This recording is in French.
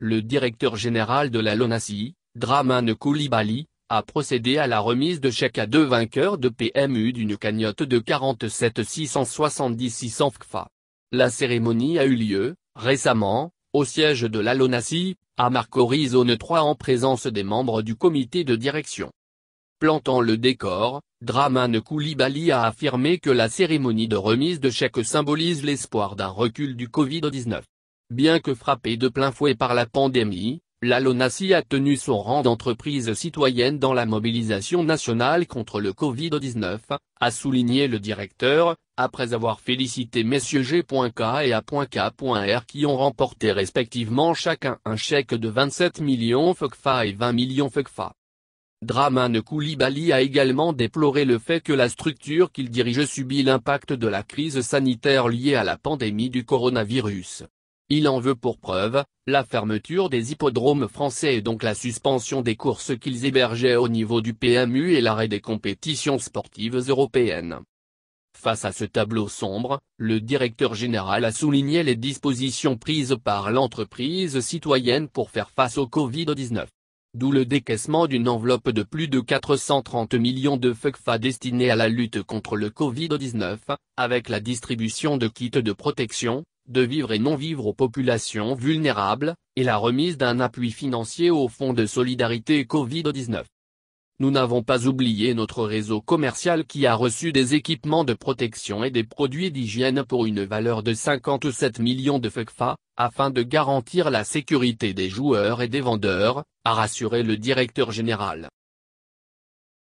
le directeur général de la Lonasi, Dramane Koulibaly, a procédé à la remise de chèques à deux vainqueurs de PMU d'une cagnotte de 47 670 600 FKFA. La cérémonie a eu lieu, récemment, au siège de la Lonasi, à Marcory Zone 3 en présence des membres du comité de direction. Plantant le décor, Draman Koulibaly a affirmé que la cérémonie de remise de chèques symbolise l'espoir d'un recul du Covid-19. Bien que frappé de plein fouet par la pandémie, l'Alonasi a tenu son rang d'entreprise citoyenne dans la mobilisation nationale contre le Covid-19, a souligné le directeur, après avoir félicité messieurs G.K et A.K.R qui ont remporté respectivement chacun un chèque de 27 millions FECFA et 20 millions FECFA. Draman Koulibaly a également déploré le fait que la structure qu'il dirige subit l'impact de la crise sanitaire liée à la pandémie du coronavirus. Il en veut pour preuve, la fermeture des hippodromes français et donc la suspension des courses qu'ils hébergeaient au niveau du PMU et l'arrêt des compétitions sportives européennes. Face à ce tableau sombre, le directeur général a souligné les dispositions prises par l'entreprise citoyenne pour faire face au Covid-19. D'où le décaissement d'une enveloppe de plus de 430 millions de FECFA destinée à la lutte contre le Covid-19, avec la distribution de kits de protection, de vivre et non-vivre aux populations vulnérables, et la remise d'un appui financier au Fonds de solidarité Covid-19. Nous n'avons pas oublié notre réseau commercial qui a reçu des équipements de protection et des produits d'hygiène pour une valeur de 57 millions de FECFA, afin de garantir la sécurité des joueurs et des vendeurs, a rassuré le directeur général.